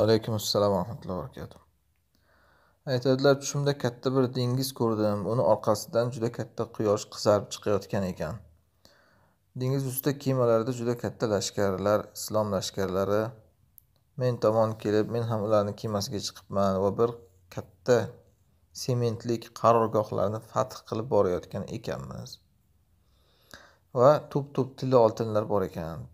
alaykum assalom va rahmatullohi barakatuh aytadilar tushimda katta bir dengiz ko'rdim uni orqasidan juda katta quyosh qizarib chiqayotgan ekan dengiz ustida kemalarda juda katta lashkarlar islom lashkarlari men tomon kelib men ham ularni kemasiga chiqibman va bir katta sementlik qarorgohlarni fath qilib borayotgan ekanmiz va to'p to'p tilla oltinlar bor ekan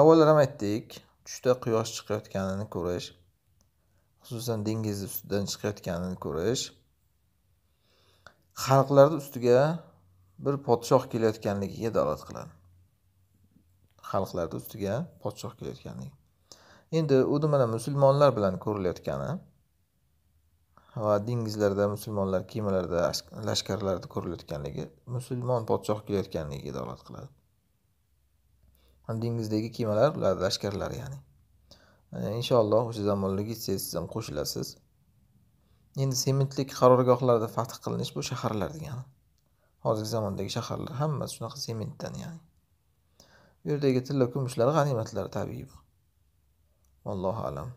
avvalroq aytdik tushda quyosh chiqayotganini ko'rish xususan dengiz ustidan chiqayotganini ko'rish xalqlarni ustiga bir podshoh kelayotganligiga dalolat qiladi xalqlarni ustiga podshoh kelayotganligi endi uni mana musulmonlar bilan ko'rilayotgani va dengizlarda musulmonlar kemalarda lashkarlarda ko'rilayotganligi musulmon podshoh kelayotganligiga dalolat qiladi dengizdagi kemalar ular lashkarlar ya'ni inshaalloh o'sha zamon siz ham qo'shilasiz endi sementlik qarorgohlarda fath qilinish bu shaharlar degani hozirgi zamondagi shaharlar hammasi shunaqa sementdan ya'ni bu yerdagi tilla kumushlar g'animatlar tabiiy bu allohu alam